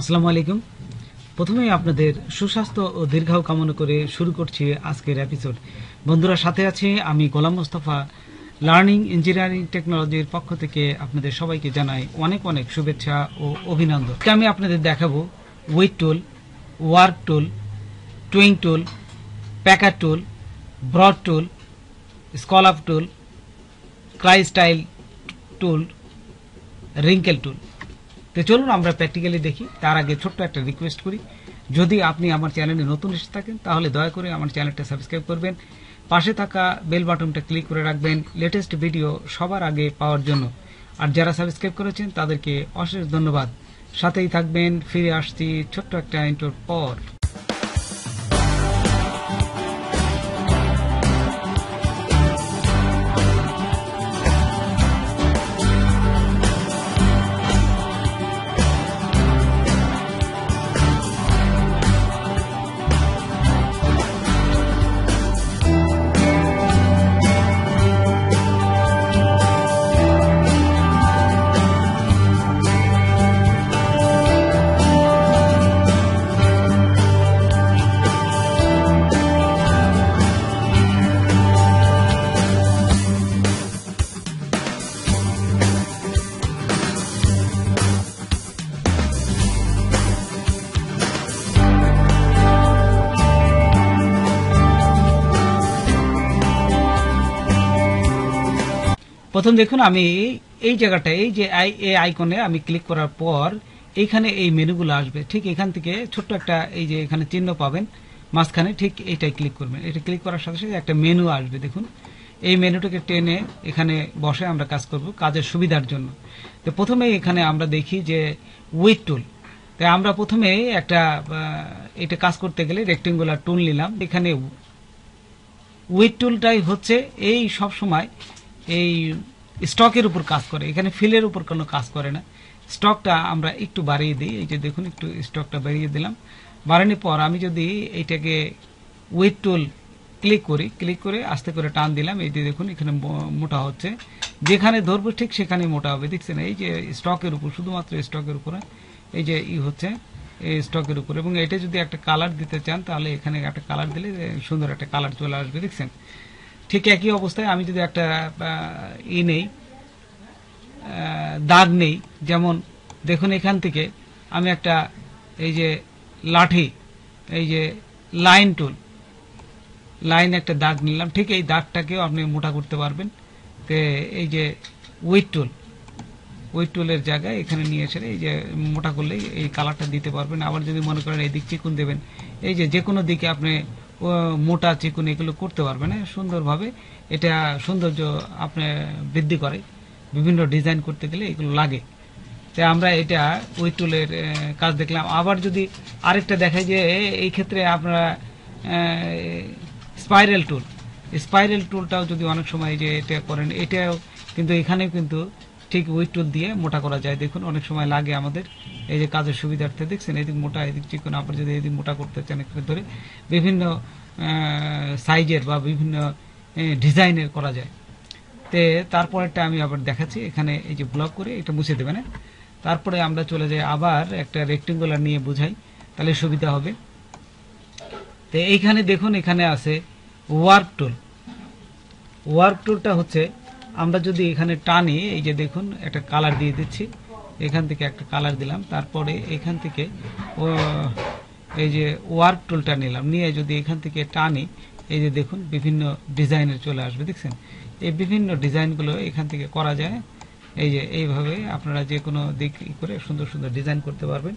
আসসালামু আলাইকুম প্রথমে আপনাদের সুস্বাস্থ্য ও দীর্ঘায়ু কামনা করে শুরু করছি আজকের এপিসোড বন্ধুরা সাথে আছে আমি গোলাম মোস্তফা লার্নিং ইঞ্জিনিয়ারিং টেকনোলজির পক্ষ থেকে আপনাদের সবাইকে জানাই অনেক অনেক শুভেচ্ছা ও অভিনন্দন আমি আপনাদের দেখাবো width tool warp tool twirl tool pucker tool bloat tool scallop tool crystallize tool wrinkle tool তো চলুন আমরা প্র্যাকটিক্যালি দেখি তার আগে ছোট্ট একটা রিকোয়েস্ট করি যদি আপনি আমার চ্যানেলে নতুন এসে থাকেন তাহলে দয়া করে আমার চ্যানেলটা সাবস্ক্রাইব করবেন পাশে থাকা বেল বাটনটা ক্লিক করে রাখবেন লেটেস্ট ভিডিও সবার আগে পাওয়ার জন্য আর যারা সাবস্ক্রাইব করেছেন তাদেরকে অশেষ ধন্যবাদ সাথেই থাকবেন ফিরে আসছি ছোট্ট একটা ইন্টোর পর প্রথম দেখুন আমি এই জায়গাটায় যে আই এ আইকনে আমি ক্লিক করার পর এইখানে এই মেনুগুলো আসবে ঠিক এখান থেকে ছোট্ট একটা এই যে এখানে চিহ্ন পাবেন মাঝখানে ঠিক এটাই ক্লিক করবেন এটা ক্লিক করার সাথে সাথে একটা মেনু আসবে দেখুন এই মেনুটাকে টেনে এখানে বসে আমরা কাজ করব কাজের সুবিধার জন্য তো প্রথমে এখানে আমরা দেখি যে উইথ টুল তাই আমরা প্রথমে একটা এটা কাজ করতে গেলে রেক্টেঙ্গুলার টুল নিলাম এখানে উইথ টুলটাই হচ্ছে এই সব সময় এই স্টকের উপর কাজ করে এখানে ফিলের উপর কোনো কাজ করে না স্টকটা আমরা একটু বাড়িয়ে দিই এই যে দেখুন একটু স্টকটা বাড়িয়ে দিলাম বাড়ানোর পর আমি যদি এইটাকে ওয়েট টুল ক্লিক করি ক্লিক করে আস্তে করে টান দিলাম এই যে দেখুন এখানে মোটা হচ্ছে যেখানে ধরবো ঠিক সেখানে মোটা হবে দেখছেন এই যে স্টকের উপর শুধুমাত্র স্টকের উপরে এই যে ই হচ্ছে এই স্টকের উপর এবং এটা যদি একটা কালার দিতে চান তাহলে এখানে একটা কালার দিলে সুন্দর একটা কালার চলে আসবে দেখছেন ঠিক একই অবস্থায় আমি যদি একটা ই নেই দাগ নেই যেমন দেখুন এখান থেকে আমি একটা এই যে লাঠি এই যে লাইন টুল লাইন একটা দাগ নিলাম ঠিক এই দাগটাকেও আপনি মোটা করতে পারবেন তে এই যে উইট টুল উইট টুলের জায়গায় এখানে নিয়ে এসে এই যে মোটা করলেই এই কালারটা দিতে পারবেন আবার যদি মনে করেন এই দিক চিকুন দেবেন এই যে যে কোনো দিকে আপনি মোটা চিকুন এগুলো করতে পারবে না সুন্দরভাবে এটা সৌন্দর্য আপনি বৃদ্ধি করে বিভিন্ন ডিজাইন করতে গেলে এগুলো লাগে তো আমরা এটা ওই টুলের কাজ দেখলাম আবার যদি আরেকটা দেখায় যে এই ক্ষেত্রে আপনারা স্পাইরাল টুল স্পাইরাল টুলটাও যদি অনেক সময় যে এটা করেন এটাও কিন্তু এখানেও কিন্তু ঠিক উইট টুল দিয়ে মোটা করা যায় দেখুন অনেক সময় লাগে আমাদের এই যে কাজের সুবিধার্থে দেখছেন এদিক মোটা এদিক চিকন আবার যদি এদিক মোটা করতে চান এখানে ধরে বিভিন্ন সাইজের বা বিভিন্ন ডিজাইনের করা যায় তে তারপরেরটা আমি আবার দেখাচ্ছি এখানে এই যে ব্লক করে এটা মুছে দেবেন হ্যাঁ? তারপরে আমরা চলে যাই আবার একটা রেক্টেঙ্গুলার নিয়ে বুঝাই তাহলে সুবিধা হবে তো এইখানে দেখুন এখানে আছে ওয়ার্ক টুল ওয়ার্ক টুলটা হচ্ছে আমরা যদি এখানে টানি এই যে দেখুন একটা কালার দিয়ে দিচ্ছি এখান থেকে একটা কালার দিলাম তারপরে এখান থেকে এই যে ওয়ার্ক টুলটা নিলাম নিয়ে যদি এখান থেকে টানি এই যে দেখুন বিভিন্ন ডিজাইনের চলে আসবে দেখছেন এই বিভিন্ন ডিজাইনগুলো এখান থেকে করা যায় এই যে এইভাবে আপনারা যে কোনো দিক করে সুন্দর সুন্দর ডিজাইন করতে পারবেন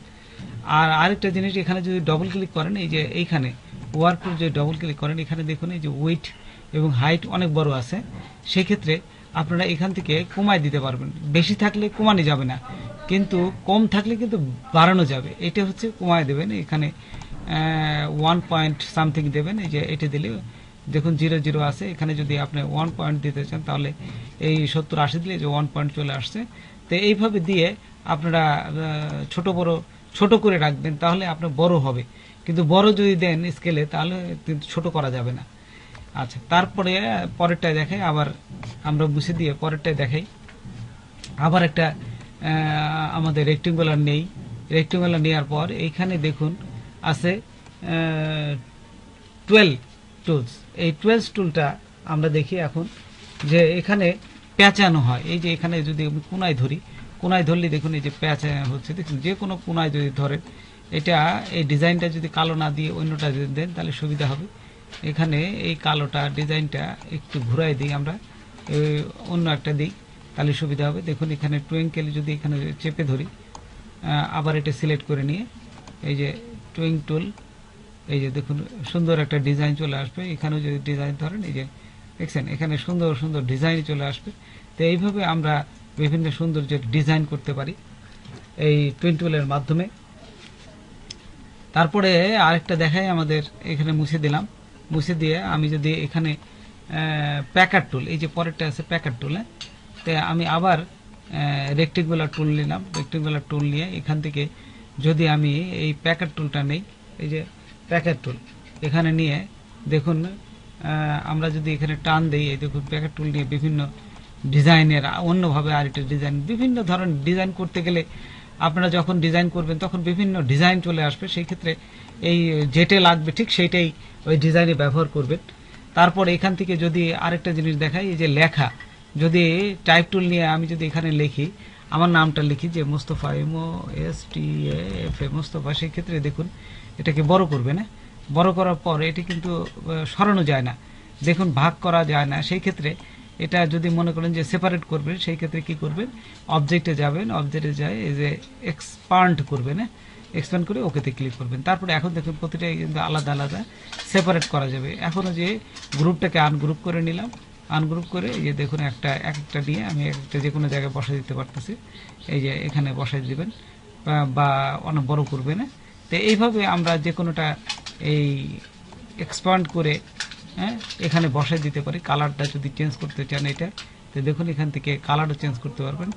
আর আরেকটা জিনিস এখানে যদি ডবল ক্লিক করেন এই যে এইখানে ওয়ার্ক টুল যদি ডবল ক্লিক করেন এখানে দেখুন এই যে ওয়েট এবং হাইট অনেক বড় আছে সেক্ষেত্রে আপনারা এখান থেকে কমায় দিতে পারবেন বেশি থাকলে কমানো যাবে না কিন্তু কম থাকলে কিন্তু বাড়ানো যাবে এটা হচ্ছে কমায় দেবেন এখানে ওয়ান পয়েন্ট সামথিং দেবেন এই যে এটা দিলে দেখুন জিরো জিরো আছে এখানে যদি আপনি ওয়ান পয়েন্ট দিতে চান তাহলে এই সত্তর আশি দিলে যে ওয়ান পয়েন্ট চলে আসছে তো এইভাবে দিয়ে আপনারা ছোট বড় ছোট করে রাখবেন তাহলে আপনার বড় হবে কিন্তু বড় যদি দেন স্কেলে তাহলে কিন্তু ছোট করা যাবে না আচ্ছা তারপরে পরেরটা দেখে আবার আমরা মুছে দিয়ে পরেরটায় দেখাই আবার একটা আমাদের রেক্টেঙ্গুলার নেই রেক্টেঙ্গুলার নেওয়ার পর এইখানে দেখুন আছে টুয়েলভ টুলস এই টুয়েলভ টুলটা আমরা দেখি এখন যে এখানে প্যাঁচানো হয় এই যে এখানে যদি আমি কোনায় ধরি কোনায় ধরলে দেখুন এই যে প্যাঁচ হচ্ছে দেখুন যে কোনো কোনায় যদি ধরেন এটা এই ডিজাইনটা যদি কালো না দিয়ে অন্যটা যদি দেন তাহলে সুবিধা হবে এখানে এই কালোটা ডিজাইনটা একটু ঘুরাই দিই আমরা অন্য একটা দিই তাহলে সুবিধা হবে দেখুন এখানে টুয়েঙ্কেল যদি এখানে চেপে ধরি আবার এটা সিলেক্ট করে নিয়ে এই যে টুয়েং টুল এই যে দেখুন সুন্দর একটা ডিজাইন চলে আসবে এখানেও যদি ডিজাইন ধরেন এই যে দেখছেন এখানে সুন্দর সুন্দর ডিজাইন চলে আসবে তো এইভাবে আমরা বিভিন্ন সুন্দর যে ডিজাইন করতে পারি এই টুয়েন টুলের মাধ্যমে তারপরে আরেকটা দেখাই আমাদের এখানে মুছে দিলাম মুছে দিয়ে আমি যদি এখানে প্যাকার টুল এই যে পরেরটা আছে প্যাকার টুল তো আমি আবার রেক্টিকুলার টুল নিলাম রেক্টিকুলার টুল নিয়ে এখান থেকে যদি আমি এই প্যাকার টুলটা নেই এই যে প্যাকার টুল এখানে নিয়ে দেখুন আমরা যদি এখানে টান দিই এই দেখুন প্যাকার টুল নিয়ে বিভিন্ন ডিজাইনের অন্যভাবে আর একটা ডিজাইন বিভিন্ন ধরনের ডিজাইন করতে গেলে আপনারা যখন ডিজাইন করবেন তখন বিভিন্ন ডিজাইন চলে আসবে সেই ক্ষেত্রে এই যেটা লাগবে ঠিক সেইটাই ওই ডিজাইনে ব্যবহার করবেন তারপর এখান থেকে যদি আরেকটা জিনিস দেখাই এই যে লেখা যদি টাইপ টুল নিয়ে আমি যদি এখানে লিখি আমার নামটা লিখি যে Mostafa M O S T F A Mostafa সেই ক্ষেত্রে দেখুন এটাকে বড় করবে না বড় করার পর এটি কিন্তু সরানো যায় না দেখুন ভাগ করা যায় না সেই ক্ষেত্রে এটা যদি মনে করেন যে সেপারেট করবেন সেই ক্ষেত্রে কি করবেন অবজেক্টে যাবেন অবজেক্টে যায় এই যে এক্সপান্ড করবেন হ্যাঁ এক্সপ্যান্ড করে ওকেতে ক্লিক করবেন তারপরে এখন দেখুন প্রতিটাই কিন্তু আলাদা আলাদা সেপারেট করা যাবে এখনও যে গ্রুপটাকে আনগ্রুপ করে নিলাম আনগ্রুপ করে এই যে দেখুন একটা একটা নিয়ে আমি একটা যে কোনো জায়গায় বসাই দিতে পারতেছি এই যে এখানে বসাই দিবেন বা অনেক বড় করবে না তো এইভাবে আমরা যে কোনোটা এই এক্সপান্ড করে হ্যাঁ এখানে বসাই দিতে পারি কালারটা যদি চেঞ্জ করতে চান এটা তো দেখুন এখান থেকে কালারও চেঞ্জ করতে পারবেন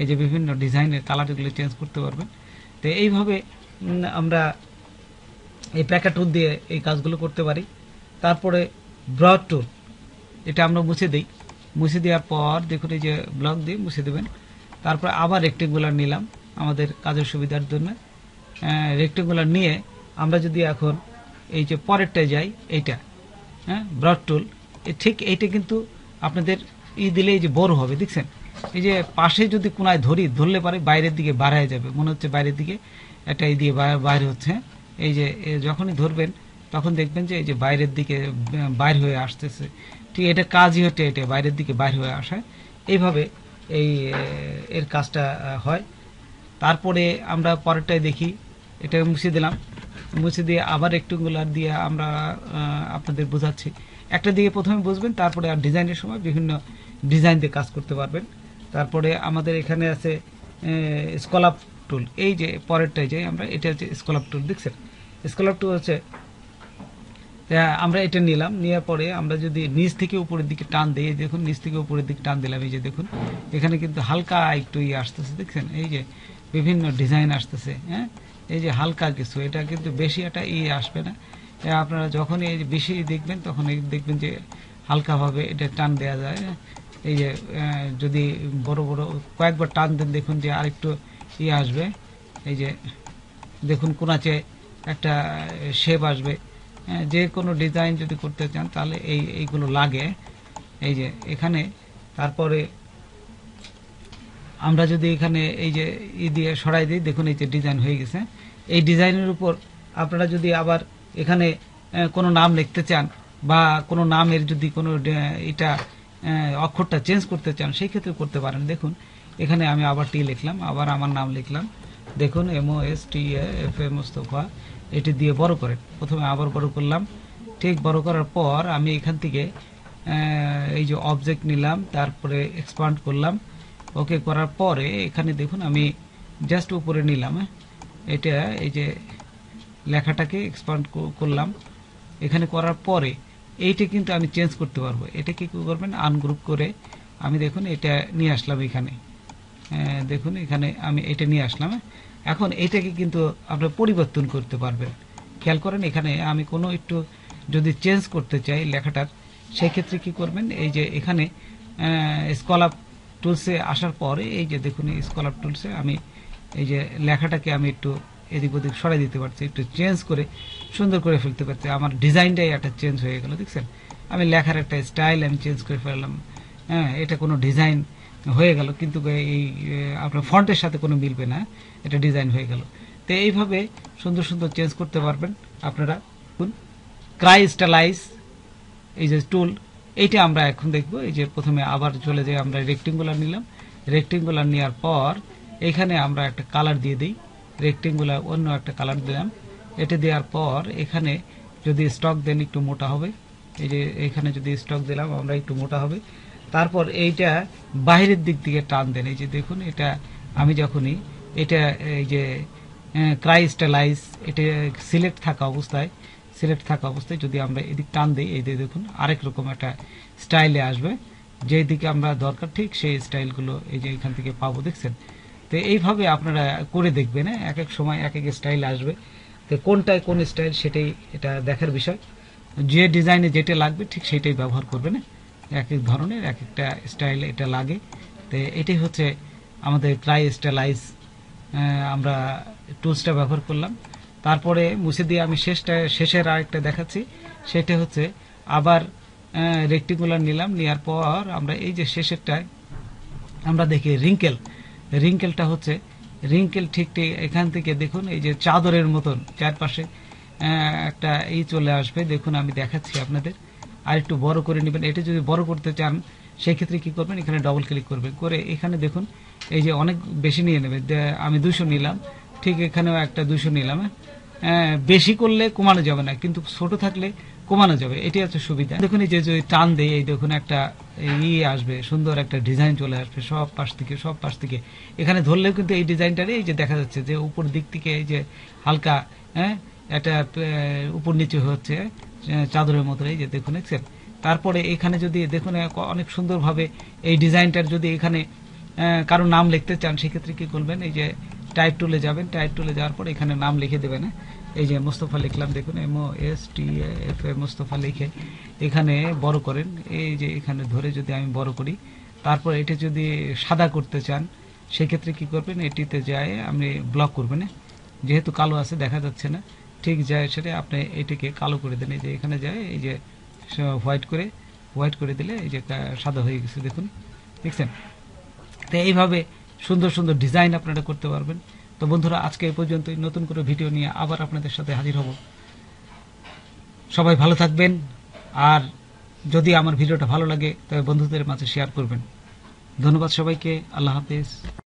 এই যে বিভিন্ন ডিজাইনের কালারগুলো চেঞ্জ করতে পারবেন তো এইভাবে আমরা এই প্যাকা ট্যুর দিয়ে এই কাজগুলো করতে পারি তারপরে ব্রড ট্যুর এটা আমরা মুছে দিই মুছে দেওয়ার পর দেখুন এই যে ব্লক দিয়ে মুছে দেবেন তারপরে আবার রেক্টেঙ্গুলার নিলাম আমাদের কাজের সুবিধার জন্য রেক্টেঙ্গুলার হ্যাঁ, নিয়ে আমরা যদি এখন এই যে পরেরটায় যাই এইটা হ্যাঁ ব্রড টুল ঠিক এইটা কিন্তু আপনাদের ই দিলে এই যে বড় হবে দেখছেন এই যে পাশে যদি কোনায় ধরি ধরলে পারে বাইরের দিকে বাড়ায় যাবে মনে হচ্ছে বাইরের দিকে একটা এই দিয়ে বাইরে হচ্ছে এই যে যখনই ধরবেন তখন দেখবেন যে এই যে বাইরের দিকে বাইর হয়ে আসতেছে ঠিক এটা কাজই হচ্ছে এটা বাইরের দিকে বাইর হয়ে আসা এইভাবে এই এর কাজটা হয় তারপরে আমরা পরেরটাই দেখি এটা মুছে দিলাম মুছে দিয়ে আবার রেক্টেঙ্গুলার দিয়ে আমরা আপনাদের বোঝাচ্ছি একটা দিকে প্রথমে বুঝবেন তারপরে আর ডিজাইনের সময় বিভিন্ন ডিজাইন দিয়ে কাজ করতে পারবেন তারপরে আমাদের এখানে আছে স্কলাপ টুল এই যে পরেরটাই যে আমরা এটা হচ্ছে স্কলাপ টুল দেখছেন স্কলাপ টুল হচ্ছে আমরা এটা নিলাম নেওয়ার পরে আমরা যদি নিচ থেকে উপরের দিকে টান দিই দেখুন নিচ থেকে উপরের দিকে টান দিলাম এই যে দেখুন এখানে কিন্তু হালকা একটু ইয়ে আসতেছে দেখছেন এই যে বিভিন্ন ডিজাইন আসতেছে হ্যাঁ এই যে হালকা কিছু এটা কিন্তু বেশি একটা ইয়ে আসবে না আপনারা যখন এই বেশি দেখবেন তখন দেখবেন যে হালকাভাবে এটা টান দেওয়া যায় হ্যাঁ? এই যে যদি বড় বড় কয়েকবার টান দেন দেখুন যে আরেকটু ইয়ে আসবে এই যে দেখুন কোনাচে একটা শেপ আসবে যে কোনো ডিজাইন যদি করতে চান তাহলে এই এইগুলো লাগে এই যে এখানে তারপরে আমরা যদি এখানে এই যে ই দিয়ে সরাই দিই দেখুন এই যে ডিজাইন হয়ে গেছে এই ডিজাইনের উপর আপনারা যদি আবার এখানে কোনো নাম লিখতে চান বা কোনো নামের যদি কোনো এটা অক্ষরটা চেঞ্জ করতে চান সেই ক্ষেত্রে করতে পারেন দেখুন এখানে আমি আবার টি লিখলাম আবার আমার নাম লিখলাম দেখুন M O S T F A Mostafa এটি দিয়ে বড় করেন প্রথমে আবার বড় করলাম ঠিক বড় করার পর আমি এখান থেকে এই যে অবজেক্ট নিলাম তারপরে এক্সপান্ড করলাম ওকে করার পরে এখানে দেখুন আমি জাস্ট উপরে নিলাম হ্যাঁ? এটা এই যে লেখাটাকে এক্সপান্ড করলাম এখানে করার পরে এইটা কিন্তু আমি চেঞ্জ করতে পারবো এটাকে কী করবেন আনগ্রুপ করে আমি দেখুন এটা নিয়ে আসলাম এখানে হ্যাঁ, দেখুন এখানে আমি এটা নিয়ে আসলাম এখন এটাকে কিন্তু আপনার পরিবর্তন করতে পারবেন খেয়াল করেন এখানে আমি কোনো একটু যদি চেঞ্জ করতে চাই লেখাটার সেক্ষেত্রে কি করবেন এই যে এখানে স্কলাপ টুলসে আসার পরে এই যে দেখুন স্কলাপ টুলসে আমি এই যে লেখাটাকে আমি একটু এদিক ওদিক সরাই দিতে পারছি একটু চেঞ্জ করে সুন্দর করে ফেলতে পারতে আমার ডিজাইনটাই একটা চেঞ্জ হয়ে গেল দেখছেন আমি লেখার একটা স্টাইল আমি চেঞ্জ করে ফেললাম হ্যাঁ এটা কোনো ডিজাইন হয়ে গেল কিন্তু এই আপনার ফন্টের সাথে কোনো মিলবে না এটা ডিজাইন হয়ে গেল তো এইভাবে সুন্দর সুন্দর চেঞ্জ করতে পারবেন আপনারা ক্রাইস্টালাইজ এই যে টুল এইটা আমরা এখন দেখব এই যে প্রথমে আবার চলে যাই আমরা রেক্টেঙ্গুলার নিলাম রেক্টেঙ্গুলার নেওয়ার পর এখানে আমরা একটা কালার দিয়ে দিই রেক্টেঙ্গুলার অন্য একটা কালার দিলাম এটি দেওয়ার পর এখানে যদি স্টক দেন একটু মোটা হবে এই যে এখানে যদি স্টক দিলাম আমরা একটু মোটা হবে তারপর এইটা বাইরের দিক থেকে টান দেন এই যে দেখুন এটা আমি যখনই এটা এই যে ক্রাইস্টালাইজ এটা সিলেক্ট থাকা অবস্থায় সিলেক্ট থাকা অবস্থায় যদি আমরা এদিক টান দিই এই দিয়ে দেখুন আরেক রকম একটা স্টাইলে আসবে যেই দিকে আমরা দরকার ঠিক সেই স্টাইলগুলো এই যে এখান থেকে পাবো দেখছেন তো এইভাবে আপনারা করে দেখবেন হ্যাঁ? এক এক সময় এক এক স্টাইল আসবে তো কোনটায় কোন স্টাইল সেটাই এটা দেখার বিষয় যে ডিজাইনে যেটা লাগবে ঠিক সেটাই ব্যবহার করবে না এক এক ধরনের এক একটা স্টাইল এটা লাগে তো এটাই হচ্ছে আমাদের ট্রাই স্টাইলাইজ আমরা টুলসটা ব্যবহার করলাম তারপরে মুছে দিয়ে আমি শেষটা শেষের আরেকটা দেখাচ্ছি সেটা হচ্ছে আবার রেক্টিকুলার নিলাম নেওয়ার পর আমরা এই যে শেষেরটায় আমরা দেখি রিঙ্কেল রিঙ্কেলটা হচ্ছে রিঙ্কেল ঠিক এখান থেকে দেখুন এই যে চাদরের মতন চারপাশে একটা এই চলে আসবে দেখুন আমি দেখাচ্ছি আপনাদের আর একটু বড় করে নেবেন এটা যদি বড় করতে চান সেই ক্ষেত্রে কি করবেন এখানে ডবল ক্লিক করবেন করে এখানে দেখুন এই যে অনেক বেশি নিয়ে নেবে আমি দুশো নিলাম ঠিক এখানেও একটা দুশো নিলাম হ্যাঁ? বেশি করলে কমানো যাবে না কিন্তু ছোট থাকলে কমানো যাবে এটি হচ্ছে সুবিধা দেখুন এই যে যদি টান দেয় এই দেখুন একটা ই আসবে সুন্দর একটা ডিজাইন চলে আসবে সব পাশ থেকে সব পাশ থেকে এখানে ধরলেও কিন্তু এই ডিজাইনটারে এই যে দেখা যাচ্ছে যে উপর দিক থেকে এই যে হালকা হ্যাঁ একটা উপর নিচে হচ্ছে চাদরের মতো এই যে দেখুন দেখছেন তারপরে এখানে যদি দেখুন অনেক সুন্দরভাবে এই ডিজাইনটার যদি এখানে কারো নাম লিখতে চান সেক্ষেত্রে কী করবেন এই যে টাইপ টুলে যাবেন টাইপ টুলে যাওয়ার পর এখানে নাম লিখে দেবেন হ্যাঁ? এই যে মোস্তফা লিখলাম দেখুন M O S T F A Mostafa লিখে এখানে বড় করেন এই যে এখানে ধরে যদি আমি বড় করি তারপর এটি যদি সাদা করতে চান সেক্ষেত্রে কি করবেন এটিতে যায় আপনি ব্লক করবেন হ্যাঁ? যেহেতু কালো আছে দেখা যাচ্ছে না ঠিক যায় সেটা আপনি এটিকে কালো করে দেন এই যে এখানে যায় এই যে হোয়াইট করে হোয়াইট করে দিলে এই যে সাদা হয়ে গেছে দেখুন দেখছেন তো এইভাবে সুন্দর সুন্দর ডিজাইন আপনারা করতে পারবেন তো বন্ধুরা আজকে এ পর্যন্তই নতুন করে ভিডিও নিয়ে আবার আপনাদের সাথে হাজির হব সবাই ভালো থাকবেন আর যদি আমার ভিডিওটা ভালো লাগে তবে বন্ধুদের মাঝে শেয়ার করবেন ধন্যবাদ সবাইকে আল্লাহ হাফিজ